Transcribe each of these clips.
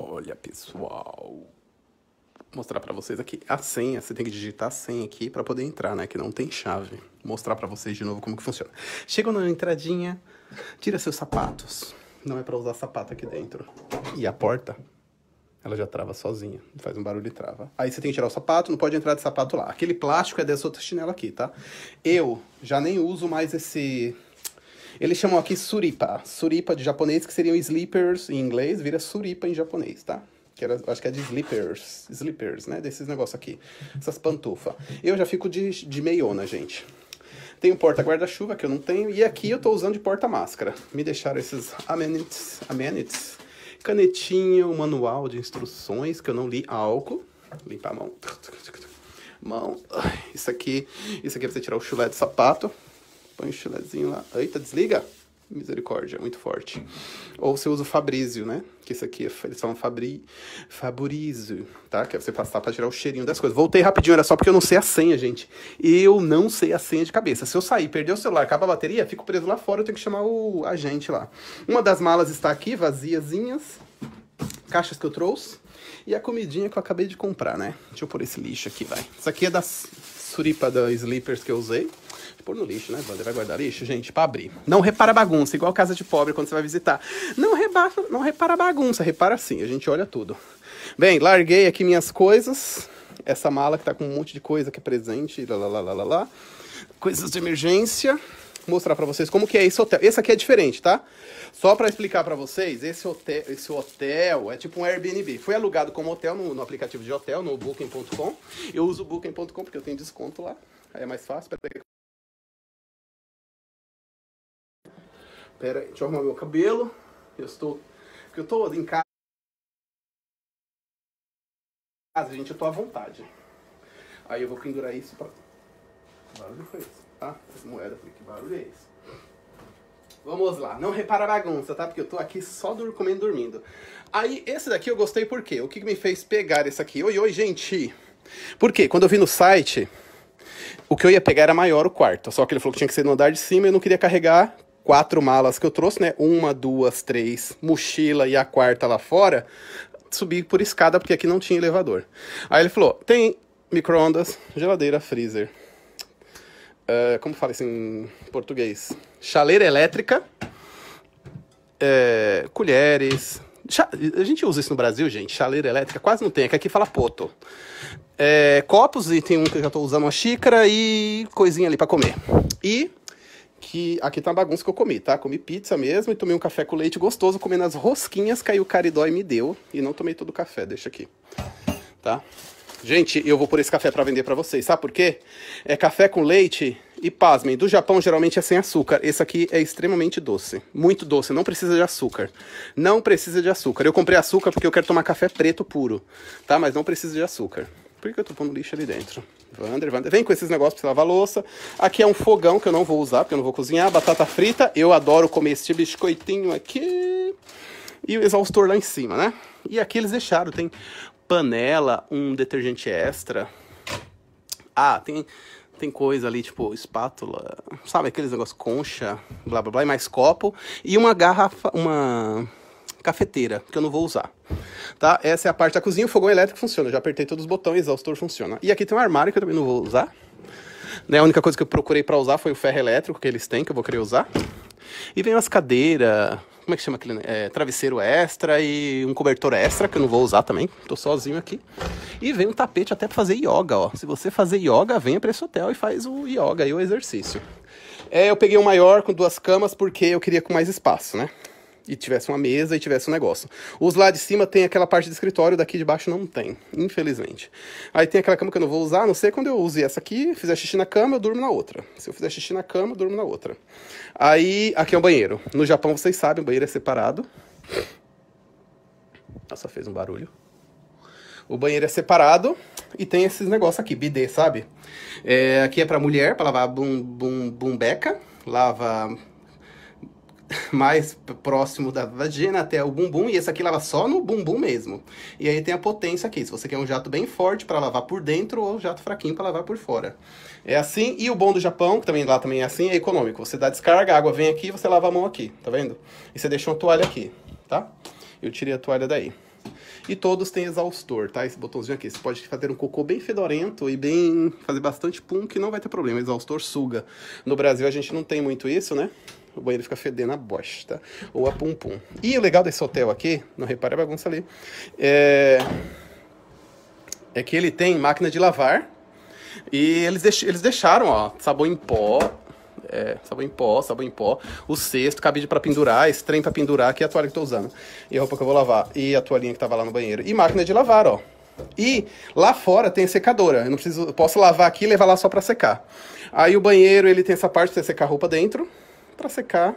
Olha, pessoal. Vou mostrar para vocês aqui a senha. Você tem que digitar a senha aqui para poder entrar, né? Que não tem chave. Vou mostrar para vocês de novo como que funciona. Chega na entradinha, tira seus sapatos. Não é para usar sapato aqui dentro. E a porta, ela já trava sozinha. Faz um barulho e trava. Aí você tem que tirar o sapato, não pode entrar de sapato lá. Aquele plástico é dessa outra chinela aqui, tá? Eu já nem uso mais esse eles chamam aqui suripa. Suripa de japonês, que seriam sleepers em inglês, vira suripa em japonês, tá? Que era, acho que é de slippers, slippers, né? Desses negócios aqui. Essas pantufas. Eu já fico de, de meiona, gente. Tenho porta guarda-chuva, que eu não tenho. E aqui eu tô usando de porta-máscara. Me deixaram esses amenities, amenities. Canetinha, o manual de instruções, que eu não li. Álcool. Limpar a mão. Mão. Isso aqui, isso aqui é pra você tirar o chulé do sapato põe o chilezinho lá. Eita, desliga! Misericórdia, é muito forte. Ou você usa o Fabrizio, né? Que isso aqui, é eles falam Fabri... Faburizio tá? Que é você passar pra tirar o cheirinho das coisas. Voltei rapidinho, era só porque eu não sei a senha, gente. Eu não sei a senha de cabeça. Se eu sair, perder o celular, acaba a bateria, fico preso lá fora, eu tenho que chamar o agente lá. Uma das malas está aqui, vaziazinhas. Caixas que eu trouxe. E a comidinha que eu acabei de comprar, né? Deixa eu pôr esse lixo aqui, vai. Isso aqui é das Suripa da slippers que eu usei. Pôr no lixo, né, Wander? Vai guardar lixo, gente, pra abrir. Não repara bagunça, igual casa de pobre quando você vai visitar. Não, reba... não repara bagunça, repara sim, a gente olha tudo. Bem, larguei aqui minhas coisas. Essa mala que tá com um monte de coisa que é presente, lá, lá, lá, lá, lá. Coisas de emergência mostrar para vocês como que é esse hotel. Esse aqui é diferente, tá? Só para explicar para vocês, esse hotel, esse hotel é tipo um Airbnb. Foi alugado como hotel no, no aplicativo de hotel, no booking.com. Eu uso o booking.com porque eu tenho desconto lá. Aí é mais fácil. Pera, Pera aí, deixa eu arrumar meu cabelo. Eu estou... Porque eu estou em casa, gente, eu estou à vontade. Aí eu vou pendurar isso pra... Que barulho foi esse? Tá? As moedas, falei, que barulho é esse? Vamos lá, não repara a bagunça, tá? Porque eu tô aqui só comendo dormindo. Aí, esse daqui eu gostei por quê? O que, que me fez pegar esse aqui? Oi, oi, gente! Porque quando eu vi no site, o que eu ia pegar era maior o quarto. Só que ele falou que tinha que ser no andar de cima e eu não queria carregar quatro malas que eu trouxe, né? Uma, duas, três, mochila e a quarta lá fora. Subi por escada porque aqui não tinha elevador. Aí ele falou: tem micro-ondas, geladeira, freezer. Eh, como fala isso em português? Chaleira elétrica, é, colheres. Cha... A gente usa isso no Brasil, gente. Chaleira elétrica quase não tem. É que aqui fala poto. É, copos, e tem um que eu já estou usando uma xícara e coisinha ali para comer. E que aqui tá uma bagunça que eu comi, tá? Comi pizza mesmo e tomei um café com leite gostoso, comendo as rosquinhas que aí o caridó me deu. E não tomei todo o café, deixa aqui, tá? Gente, eu vou por esse café para vender para vocês, sabe por quê? É café com leite e pasmem, do Japão geralmente é sem açúcar. Esse aqui é extremamente doce, muito doce, não precisa de açúcar. Não precisa de açúcar. Eu comprei açúcar porque eu quero tomar café preto puro, tá? Mas não precisa de açúcar. Por que eu tô pondo lixo ali dentro? Vander, Vander. Vem com esses negócios pra lavar louça. Aqui é um fogão que eu não vou usar, porque eu não vou cozinhar. Batata frita. Eu adoro comer esse tipo biscoitinho aqui. E o exaustor lá em cima, né? E aqui eles deixaram. Tem panela, um detergente extra. Ah, tem, tem coisa ali, tipo espátula, sabe aqueles negócios concha, blá blá blá, e mais copo. E uma garrafa, uma cafeteira, que eu não vou usar. Tá? Essa é a parte da cozinha, o fogão elétrico funciona. já apertei todos os botões, o exaustor funciona. E aqui tem um armário que eu também não vou usar. Né? A única coisa que eu procurei para usar foi o ferro elétrico que eles têm, que eu vou querer usar. E vem umas cadeiras, como é que chama aquele? É, travesseiro extra e um cobertor extra, que eu não vou usar também. Tô sozinho aqui. E vem um tapete até para fazer yoga, ó. Se você fazer yoga, venha para esse hotel e faz o yoga e o exercício. É, eu peguei um maior com duas camas porque eu queria com mais espaço, né? e tivesse uma mesa e tivesse um negócio. Os lá de cima tem aquela parte de escritório, daqui de baixo não tem, infelizmente. Aí tem aquela cama que eu não vou usar, não sei quando eu use essa aqui, fizer xixi na cama, eu durmo na outra. Se eu fizer xixi na cama, eu durmo na outra. Aí, aqui é o um banheiro. No Japão, vocês sabem, o banheiro é separado. Nossa, fez um barulho. O banheiro é separado e tem esses negócios aqui, bidê, sabe? É, aqui é pra mulher, pra lavar bum, bum, bumbeca, lava mais próximo da vagina até o bumbum, e esse aqui lava só no bumbum mesmo. E aí tem a potência aqui, se você quer um jato bem forte para lavar por dentro ou jato fraquinho para lavar por fora. É assim, e o bom do Japão, que também lá também é assim, é econômico. Você dá descarga, a água vem aqui, você lava a mão aqui, tá vendo? E você deixa uma toalha aqui, tá? Eu tirei a toalha daí. E todos têm exaustor, tá? Esse botãozinho aqui. Você pode fazer um cocô bem fedorento e bem. fazer bastante pum, que não vai ter problema. Exaustor suga. No Brasil a gente não tem muito isso, né? O banheiro fica fedendo a bosta. Ou a pum-pum. E o legal desse hotel aqui, não repare, a bagunça ali, é, é que ele tem máquina de lavar. E eles, deix... eles deixaram, ó, sabão em pó, é, sabão em pó, sabão em pó, o cesto, cabide para pendurar, esse trem pendurar, aqui é a toalha que eu tô usando, e a roupa que eu vou lavar, e a toalhinha que tava lá no banheiro, e máquina de lavar, ó. E lá fora tem secadora, eu não preciso, eu posso lavar aqui e levar lá só para secar. Aí o banheiro, ele tem essa parte você secar a roupa dentro, para secar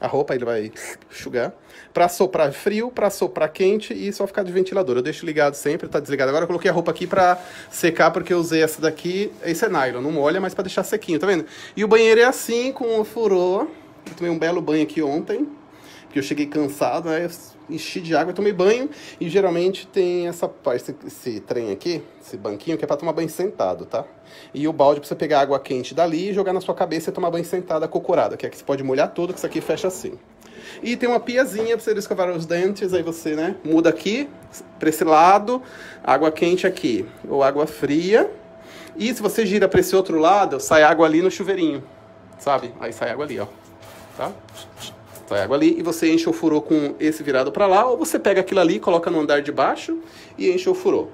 a roupa, ele vai enxugar. Para soprar frio, para soprar quente e só ficar de ventilador. Eu deixo ligado sempre, tá desligado. Agora eu coloquei a roupa aqui para secar, porque eu usei essa daqui. Esse é nylon, não molha, mas para deixar sequinho, tá vendo? E o banheiro é assim, com o furô. Eu tomei um belo banho aqui ontem porque eu cheguei cansado, né? enchi de água, tomei banho, e geralmente tem essa parte, esse, trem aqui, esse banquinho, que é para tomar banho sentado, tá? E o balde para você pegar água quente dali e jogar na sua cabeça e tomar banho sentado, cocorada, que é que você pode molhar todo, que isso aqui fecha assim. E tem uma piazinha para você escovar os dentes, aí você, né, muda aqui, para esse lado, água quente aqui, ou água fria. E se você gira para esse outro lado, sai água ali no chuveirinho, sabe? Aí sai água ali, ó. Tá? vai água ali, e você enche o furô com esse virado para lá, ou você pega aquilo ali, coloca no andar de baixo e enche o furô.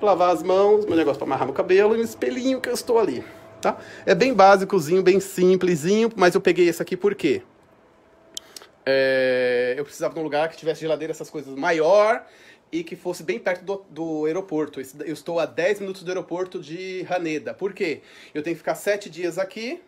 Lavar as mãos, meu negócio para amarrar meu cabelo e um espelhinho que eu estou ali, tá? É bem básicozinho, bem simplesinho, mas eu peguei esse aqui por quê? É, eu precisava de um lugar que tivesse geladeira, essas coisas maior e que fosse bem perto do, do, aeroporto. Eu estou a 10 minutos do aeroporto de Haneda. Por quê? Eu tenho que ficar 7 dias aqui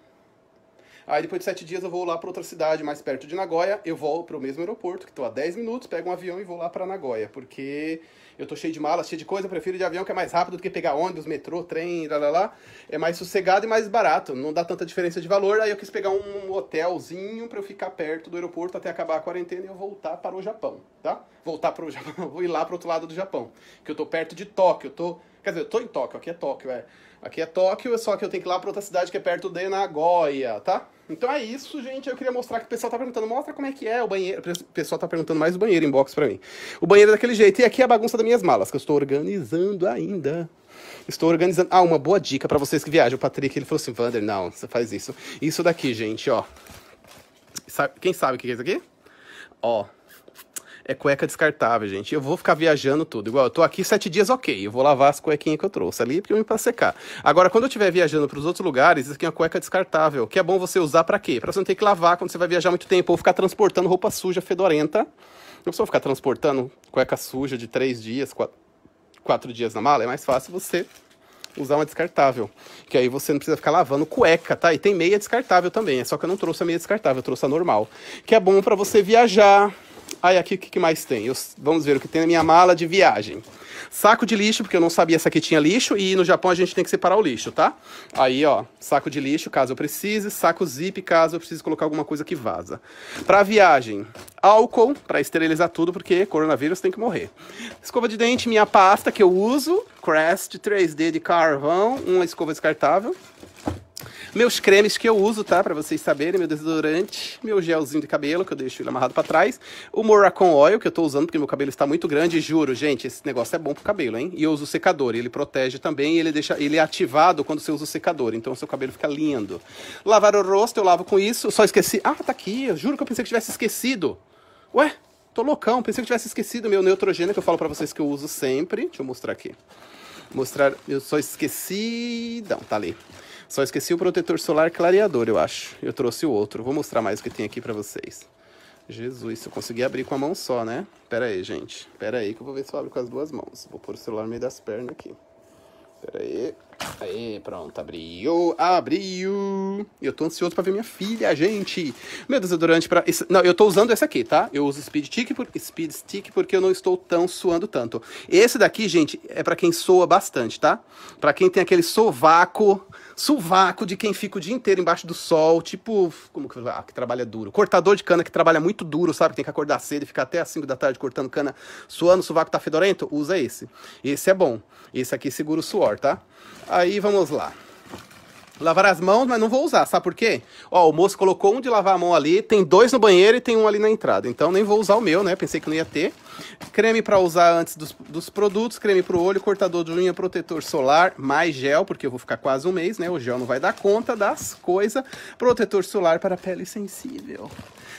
Aí depois de sete dias eu vou lá para outra cidade mais perto de Nagoya, eu vou para o mesmo aeroporto, que estou a 10 minutos, pego um avião e vou lá para Nagoya, porque eu estou cheio de malas, cheio de coisa, eu prefiro de avião que é mais rápido do que pegar ônibus, metrô, trem, lá, lá, lá. É mais sossegado e mais barato, não dá tanta diferença de valor. Aí eu quis pegar um hotelzinho para eu ficar perto do aeroporto até acabar a quarentena e eu voltar para o Japão, tá? Voltar para o Japão, vou ir lá para outro lado do Japão, que eu estou perto de Tóquio, eu tô, quer dizer, eu em Tóquio, aqui é Tóquio, é. Aqui é Tóquio, só que eu tenho que ir lá para outra cidade que é perto de Nagoya, tá? Então é isso, gente. Eu queria mostrar que o pessoal tá perguntando, mostra como é que é o banheiro. O pessoal tá perguntando mais o banheiro em box para mim. O banheiro é daquele jeito. E aqui é a bagunça das minhas malas, que eu estou organizando ainda. Estou organizando. Ah, uma boa dica para vocês que viajam. O Patrick, ele falou assim: Vander, não, você faz isso. Isso daqui, gente, ó. Quem sabe o que é isso aqui? Ó, é cueca descartável, gente. Eu vou ficar viajando tudo. Igual, eu tô aqui sete dias, ok. Eu vou lavar as cuequinhas que eu trouxe ali, porque eu vim pra secar. Agora, quando eu estiver viajando para os outros lugares, isso aqui é uma cueca descartável, que é bom você usar para quê? Pra você não ter que lavar quando você vai viajar muito tempo, ou ficar transportando roupa suja, fedorenta. Não precisa ficar transportando cueca suja de três dias, quatro, quatro dias na mala. É mais fácil você usar uma descartável. Que aí você não precisa ficar lavando cueca, tá? E tem meia descartável também. É só que eu não trouxe a meia descartável, eu trouxe a normal. Que é bom para você viajar, Aí aqui o que, que mais tem? Eu, vamos ver o que tem na minha mala de viagem. Saco de lixo, porque eu não sabia se aqui tinha lixo, e no Japão a gente tem que separar o lixo, tá? Aí, ó, saco de lixo, caso eu precise, saco zip, caso eu precise colocar alguma coisa que vaza. Pra viagem, álcool, para esterilizar tudo, porque coronavírus tem que morrer. Escova de dente, minha pasta que eu uso, Crest 3D de carvão, uma escova descartável. Meus cremes que eu uso, tá? Pra vocês saberem, meu desodorante, meu gelzinho de cabelo, que eu deixo ele amarrado pra trás, o Moracon Oil, que eu tô usando porque meu cabelo está muito grande, juro, gente, esse negócio é bom pro cabelo, hein? E eu uso o secador, ele protege também, ele deixa, ele é ativado quando você usa o secador, então o seu cabelo fica lindo. Lavar o rosto, eu lavo com isso, só esqueci, ah, tá aqui, eu juro que eu pensei que tivesse esquecido. Ué, tô loucão, pensei que tivesse esquecido meu neutrogênio, que eu falo pra vocês que eu uso sempre. Deixa eu mostrar aqui. Mostrar, eu só esqueci... Não, tá ali. Só esqueci o protetor solar clareador, eu acho. Eu trouxe o outro. Vou mostrar mais o que tem aqui pra vocês. Jesus, se eu conseguir abrir com a mão só, né? Pera aí, gente. Pera aí que eu vou ver se eu abro com as duas mãos. Vou pôr o celular no meio das pernas aqui. Pera aí. Aí, pronto. Abriu. Abriu. Eu tô ansioso para ver minha filha, gente. Meu desodorante para não, eu tô usando esse aqui, tá? Eu uso Speed Stick, por... Speed Stick porque eu não estou tão suando tanto. Esse daqui, gente, é para quem soa bastante, tá? Para quem tem aquele sovaco, sovaco de quem fica o dia inteiro embaixo do sol, tipo, como que, ah, que trabalha duro. Cortador de cana que trabalha muito duro, sabe? Tem que acordar cedo e ficar até as 5 da tarde cortando cana, suando, sovaco tá fedorento, usa esse. Esse é bom. Esse aqui segura o suor, tá? Aí vamos lá. Lavar as mãos, mas não vou usar, sabe por quê? Ó, o moço colocou um de lavar a mão ali, tem dois no banheiro e tem um ali na entrada. Então nem vou usar o meu, né? Pensei que não ia ter. Creme para usar antes dos, dos produtos, creme para o olho, cortador de unha, protetor solar, mais gel, porque eu vou ficar quase um mês, né? O gel não vai dar conta das coisas. Protetor solar para pele sensível.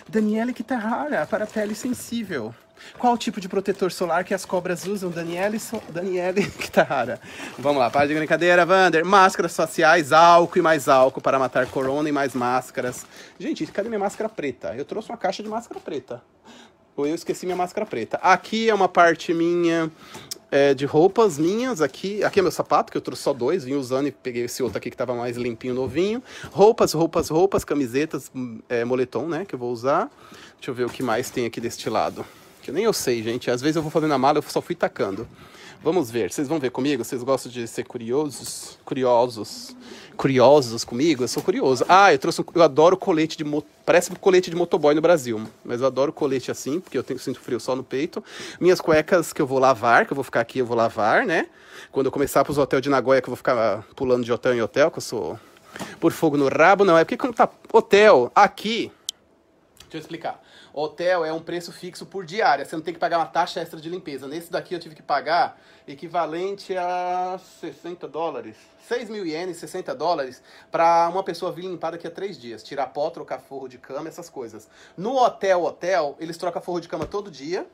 Daniele Quitarrara, tá para pele sensível. Qual o tipo de protetor solar que as cobras usam? Daniele, que tá rara. Vamos lá, para de brincadeira, Vander. Máscaras faciais, álcool e mais álcool para matar corona e mais máscaras. Gente, cadê minha máscara preta? Eu trouxe uma caixa de máscara preta. Ou eu esqueci minha máscara preta. Aqui é uma parte minha é, de roupas minhas. Aqui, aqui é meu sapato, que eu trouxe só dois, vim usando e peguei esse outro aqui que tava mais limpinho, novinho. Roupas, roupas, roupas, camisetas, hum, é, moletom, né? Que eu vou usar. Deixa eu ver o que mais tem aqui deste lado que nem eu sei, gente. Às vezes eu vou fazendo a mala, eu só fui tacando. Vamos ver, vocês vão ver comigo? Vocês gostam de ser curiosos? Curiosos? Curiosos comigo? Eu sou curioso. Ah, eu trouxe um, eu adoro colete de parece um colete de motoboy no Brasil, mas eu adoro colete assim, porque eu tenho, sinto frio só no peito. Minhas cuecas que eu vou lavar, que eu vou ficar aqui, eu vou lavar, né? Quando eu começar para os hotéis de Nagoya, que eu vou ficar pulando de hotel em hotel, que eu sou por fogo no rabo, não. É porque quando tá hotel aqui, deixa eu explicar. Hotel é um preço fixo por diária, você não tem que pagar uma taxa extra de limpeza. Nesse daqui eu tive que pagar equivalente a 60 dólares, 6 mil ienes, 60 dólares, para uma pessoa vir limpar daqui a três dias, tirar pó, trocar forro de cama, essas coisas. No hotel, hotel, eles trocam forro de cama todo dia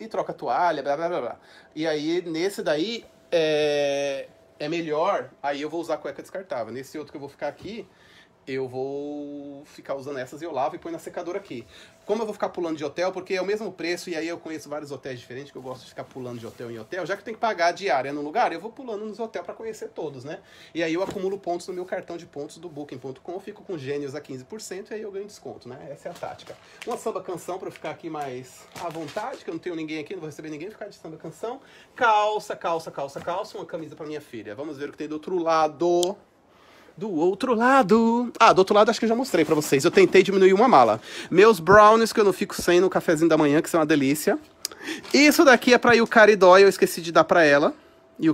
e troca toalha, blá blá blá blá. E aí, nesse daí, é, é melhor, aí eu vou usar cueca descartável. Nesse outro que eu vou ficar aqui, eu vou ficar usando essas e eu lavo e põe na secadora aqui. Como eu vou ficar pulando de hotel, porque é o mesmo preço e aí eu conheço vários hotéis diferentes que eu gosto de ficar pulando de hotel em hotel, já que eu tenho que pagar a diária no lugar, eu vou pulando nos hotéis para conhecer todos, né? E aí eu acumulo pontos no meu cartão de pontos do booking.com, fico com gênios a 15% e aí eu ganho desconto, né? Essa é a tática. Uma samba canção para eu ficar aqui mais à vontade, que eu não tenho ninguém aqui, não vou receber ninguém, ficar de samba canção. Calça, calça, calça, calça, uma camisa para minha filha. Vamos ver o que tem do outro lado do outro lado. Ah, do outro lado acho que eu já mostrei para vocês. Eu tentei diminuir uma mala. Meus brownies que eu não fico sem no cafezinho da manhã, que são uma delícia. Isso daqui é pra Yukari Dói, eu esqueci de dar para ela.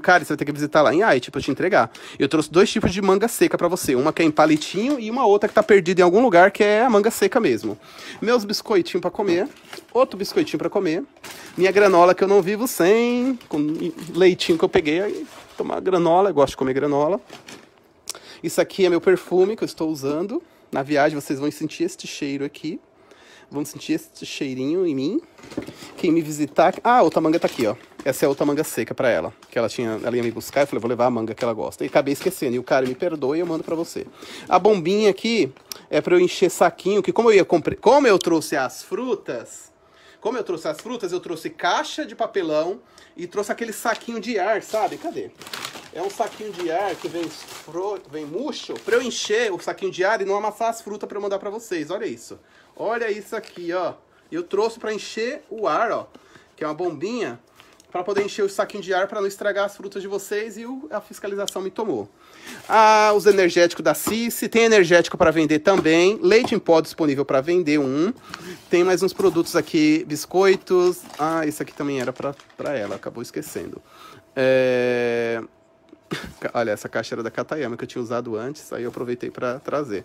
cara você vai ter que visitar lá em Haiti pra eu te entregar. Eu trouxe dois tipos de manga seca para você. Uma que é em palitinho e uma outra que tá perdida em algum lugar, que é a manga seca mesmo. Meus biscoitinhos para comer. Outro biscoitinho para comer. Minha granola que eu não vivo sem. Com leitinho que eu peguei. Aí, tomar granola, eu gosto de comer granola. Isso aqui é meu perfume que eu estou usando. Na viagem vocês vão sentir este cheiro aqui. Vão sentir este cheirinho em mim. Quem me visitar... Ah, a outra manga tá aqui, ó. Essa é a outra manga seca para ela. Que ela tinha, ela ia me buscar, eu falei, vou levar a manga que ela gosta. E acabei esquecendo. E o cara me perdoa e eu mando para você. A bombinha aqui é para eu encher saquinho, que como eu ia comprar, como eu trouxe as frutas, como eu trouxe as frutas, eu trouxe caixa de papelão e trouxe aquele saquinho de ar, sabe? Cadê? é um saquinho de ar que vem, fro... vem murcho para eu encher o saquinho de ar e não amassar as frutas para eu mandar para vocês. Olha isso. Olha isso aqui, ó. Eu trouxe para encher o ar, ó, que é uma bombinha para poder encher o saquinho de ar para não estragar as frutas de vocês e o... a fiscalização me tomou. Ah, os energéticos da Cici, tem energético para vender também, leite em pó disponível para vender um. Tem mais uns produtos aqui, biscoitos. Ah, isso aqui também era para ela, acabou esquecendo. É... Olha, essa caixa era da Katayama que eu tinha usado antes, aí eu aproveitei para trazer.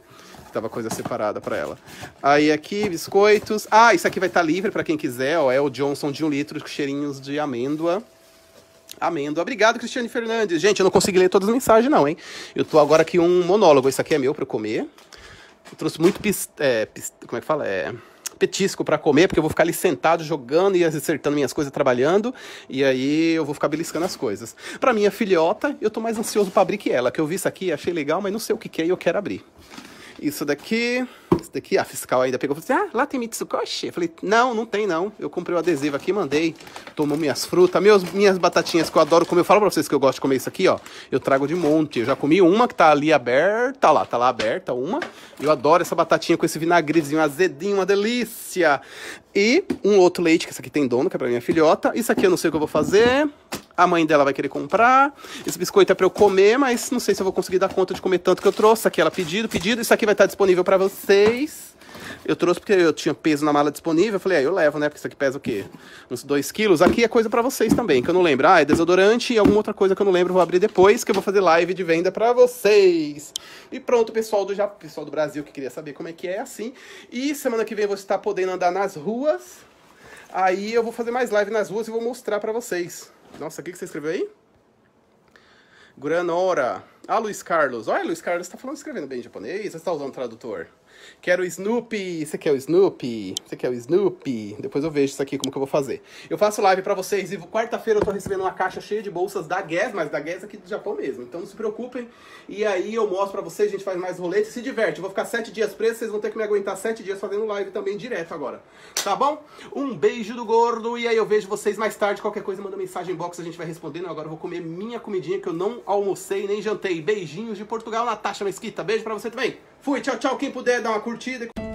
Tava coisa separada para ela. Aí aqui, biscoitos. Ah, isso aqui vai estar tá livre para quem quiser, ó. É o Johnson de um litro com cheirinhos de amêndoa. Amêndoa. Obrigado, Cristiane Fernandes. Gente, eu não consegui ler todas as mensagens, não, hein? Eu tô agora aqui um monólogo. Isso aqui é meu para comer. Eu trouxe muito pist... É, pist... Como é que fala? É petisco para comer, porque eu vou ficar ali sentado jogando e acertando minhas coisas, trabalhando, e aí eu vou ficar beliscando as coisas. Para minha filhota, eu tô mais ansioso para abrir que ela, que eu vi isso aqui, achei legal, mas não sei o que, que é e eu quero abrir. Isso daqui. Isso daqui, a fiscal ainda pegou e falou assim: Ah, lá tem Mitsukoshi? Eu falei: Não, não tem não. Eu comprei o adesivo aqui, mandei. Tomou minhas frutas, meus, minhas batatinhas que eu adoro comer. Eu falo pra vocês que eu gosto de comer isso aqui, ó. Eu trago de monte. Eu já comi uma que tá ali aberta, lá, tá lá aberta, uma. Eu adoro essa batatinha com esse vinagrezinho azedinho, uma delícia. E um outro leite, que esse aqui tem dono, que é pra minha filhota. Isso aqui eu não sei o que eu vou fazer a mãe dela vai querer comprar. Esse biscoito é para eu comer, mas não sei se eu vou conseguir dar conta de comer tanto que eu trouxe. Aqui ela pedido, pedido. Isso aqui vai estar disponível para vocês. Eu trouxe porque eu tinha peso na mala disponível. Eu falei, ah, eu levo, né? Porque isso aqui pesa o quê? Uns 2 quilos. Aqui é coisa para vocês também, que eu não lembro. Ah, é desodorante e alguma outra coisa que eu não lembro. Vou abrir depois, que eu vou fazer live de venda para vocês. E pronto, pessoal do Japão, pessoal do Brasil que queria saber como é que é assim. E semana que vem eu vou estar podendo andar nas ruas. Aí eu vou fazer mais live nas ruas e vou mostrar para vocês. Nossa, o que, que você escreveu aí? Granora. Ah, Luiz Carlos. Olha, Luiz Carlos, você tá falando escrevendo bem japonês? Você tá usando tradutor? Quero o Snoopy. Você quer o Snoopy? Você quer o Snoopy? Depois eu vejo isso aqui, como que eu vou fazer. Eu faço live pra vocês e quarta-feira eu tô recebendo uma caixa cheia de bolsas da Guess, mas da Guess aqui do Japão mesmo. Então não se preocupem. E aí eu mostro pra vocês, a gente faz mais rolete. Se diverte. Eu vou ficar sete dias preso, vocês vão ter que me aguentar sete dias fazendo live também direto agora. Tá bom? Um beijo do gordo e aí eu vejo vocês mais tarde. Qualquer coisa, manda mensagem em box, a gente vai respondendo. Agora eu vou comer minha comidinha que eu não almocei nem jantei. Beijinhos de Portugal, Natasha Mesquita. Beijo pra você também. Fui, tchau, tchau. Quem puder, dá uma curtida.